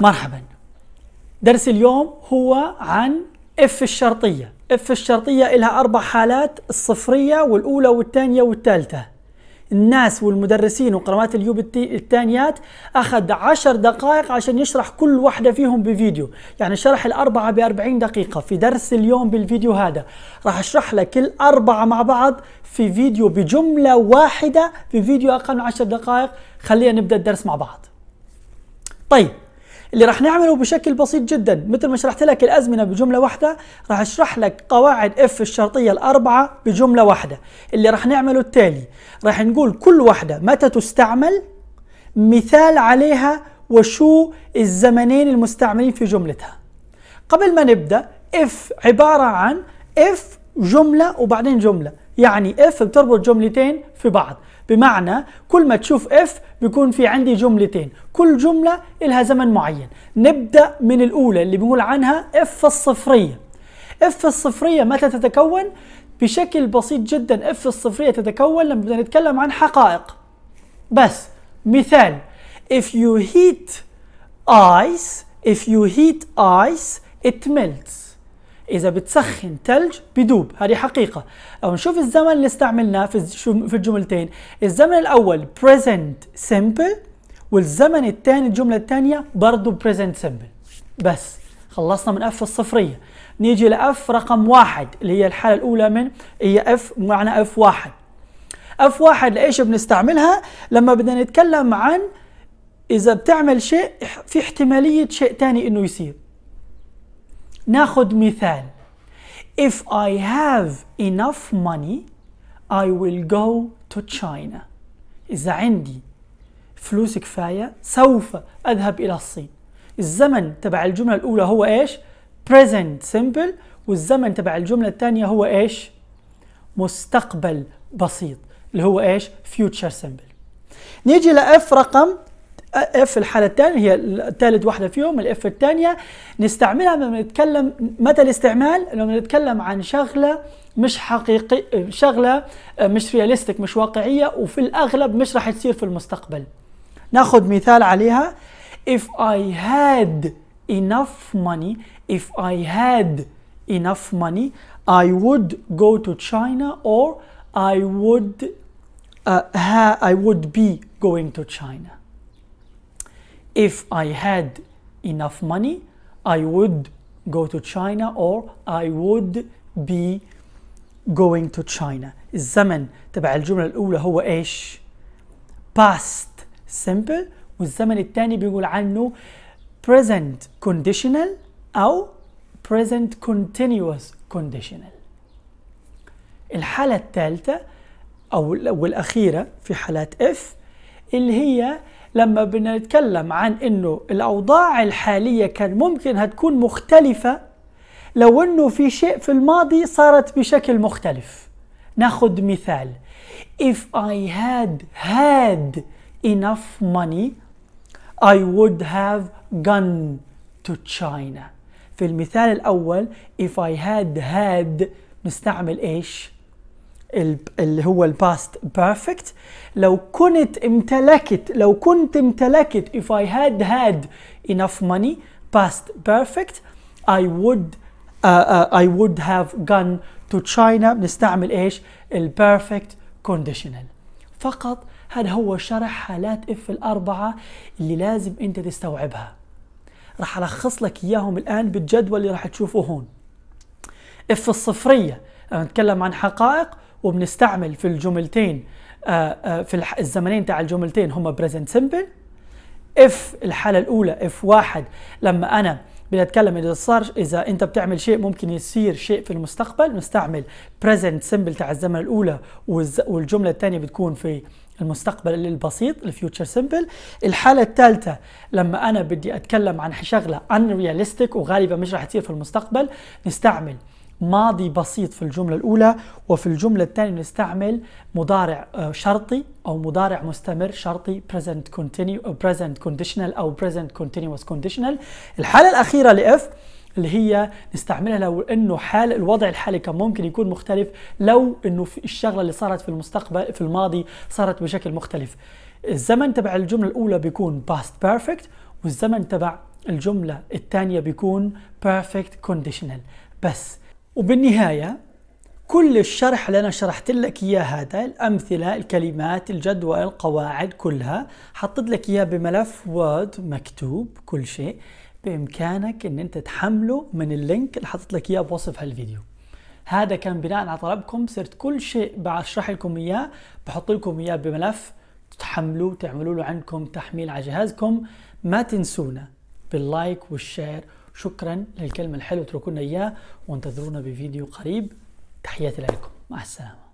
مرحبا درس اليوم هو عن اف الشرطية اف الشرطية لها أربع حالات الصفرية والأولى والثانية والثالثة الناس والمدرسين وقنوات اليوب الثانيات أخذ عشر دقائق عشان يشرح كل واحدة فيهم بفيديو يعني شرح الأربعة بأربعين دقيقة في درس اليوم بالفيديو هذا راح أشرح لك الأربعة مع بعض في فيديو بجملة واحدة في فيديو أقل من عشر دقائق خلينا نبدأ الدرس مع بعض طيب اللي راح نعمله بشكل بسيط جدا مثل ما شرحت لك الازمنه بجمله واحده راح اشرح لك قواعد اف الشرطيه الاربعه بجمله واحده اللي راح نعمله التالي راح نقول كل واحده متى تستعمل مثال عليها وشو الزمنين المستعملين في جملتها قبل ما نبدا اف عباره عن اف جمله وبعدين جمله يعني اف بتربط جملتين في بعض بمعنى كل ما تشوف اف بيكون في عندي جملتين كل جملة لها زمن معين نبدأ من الأولى اللي بنقول عنها اف الصفرية اف الصفرية متى تتكون؟ بشكل بسيط جدا اف الصفرية تتكون لما بدنا نتكلم عن حقائق بس مثال if you heat ice if you heat ice it melts إذا بتسخن ثلج بدوب هذه حقيقة أو نشوف الزمن اللي استعملناه في في الجملتين الزمن الأول present simple والزمن الثاني الجملة الثانية برضه present simple بس خلصنا من اف الصفريه نيجي لاف رقم واحد اللي هي الحاله الاولى من هي اف معنى اف واحد اف واحد لايش بنستعملها لما بدنا نتكلم عن اذا بتعمل شيء في احتماليه شيء ثاني انه يصير ناخذ مثال If I have enough money I will go to China إذا عندي فلوس كفاية سوف أذهب إلى الصين الزمن تبع الجملة الأولى هو إيش؟ present simple والزمن تبع الجملة الثانية هو إيش؟ مستقبل بسيط اللي هو إيش؟ future simple نيجي لإف رقم اف الحالة الثانية هي الثالث واحدة فيهم الاف الثانية نستعملها لما نتكلم متى الاستعمال لما نتكلم عن شغلة مش حقيقي شغلة مش رياليستيك مش واقعية وفي الأغلب مش راح تصير في المستقبل ناخد مثال عليها if I had enough money if I had enough money I would go to China or I would uh, I would be going to China if I had enough money, I would go to China or I would be going to China الزمن تبع الجملة الأولى هو إيش؟ past simple والزمن الثاني بيقول عنه present conditional أو present continuous conditional الحالة الثالثة أو والأخيرة في حالات F اللي هي لما بنتكلم عن انه الاوضاع الحاليه كان ممكن هتكون مختلفه لو انه في شيء في الماضي صارت بشكل مختلف ناخذ مثال if i had had enough money i would have gone to china في المثال الاول if i had had نستعمل ايش اللي هو الباست بيرفكت لو كنت امتلكت لو كنت امتلكت if I had had enough money past perfect I would uh, uh, I would have gone to China بنستعمل ايش البيرفكت conditional فقط هذا هو شرح حالات اف الاربعه اللي لازم انت تستوعبها راح الخص لك اياهم الان بالجدول اللي راح تشوفه هون اف الصفريه نتكلم عن حقائق وبنستعمل في الجملتين آه، آه، في الزمنين تاع الجملتين هما present simple if الحاله الاولى if واحد لما انا بنتكلم اذا صار اذا انت بتعمل شيء ممكن يصير شيء في المستقبل نستعمل present simple تاع الزمن الاولى والجمله الثانيه بتكون في المستقبل البسيط الفيوتشر simple الحاله الثالثه لما انا بدي اتكلم عن شغله unrealistic وغالبا مش راح تصير في المستقبل نستعمل ماضي بسيط في الجملة الأولى وفي الجملة الثانية نستعمل مضارع آه، شرطي أو مضارع مستمر شرطي present continue أو آه، present conditional أو present continuous conditional الحالة الأخيرة لإف اللي هي نستعملها لو انه حال الوضع الحالي كان ممكن يكون مختلف لو انه في الشغله اللي صارت في المستقبل في الماضي صارت بشكل مختلف الزمن تبع الجمله الاولى بيكون past perfect والزمن تبع الجمله الثانيه بيكون perfect conditional بس وبالنهايه كل الشرح اللي انا شرحت لك اياه هذا الامثله الكلمات الجدول القواعد كلها حطيت لك اياه بملف وورد مكتوب كل شيء بامكانك ان انت تحمله من اللينك اللي حطيت لك اياه بوصف هالفيديو هذا كان بناء على طلبكم صرت كل شيء بشرح لكم اياه بحط لكم اياه بملف تحملوه تعملوا له عندكم تحميل على جهازكم ما تنسونا باللايك والشير شكرا للكلمة الحلوة تركونا إياها وانتظرونا بفيديو قريب تحياتي لكم مع السلامة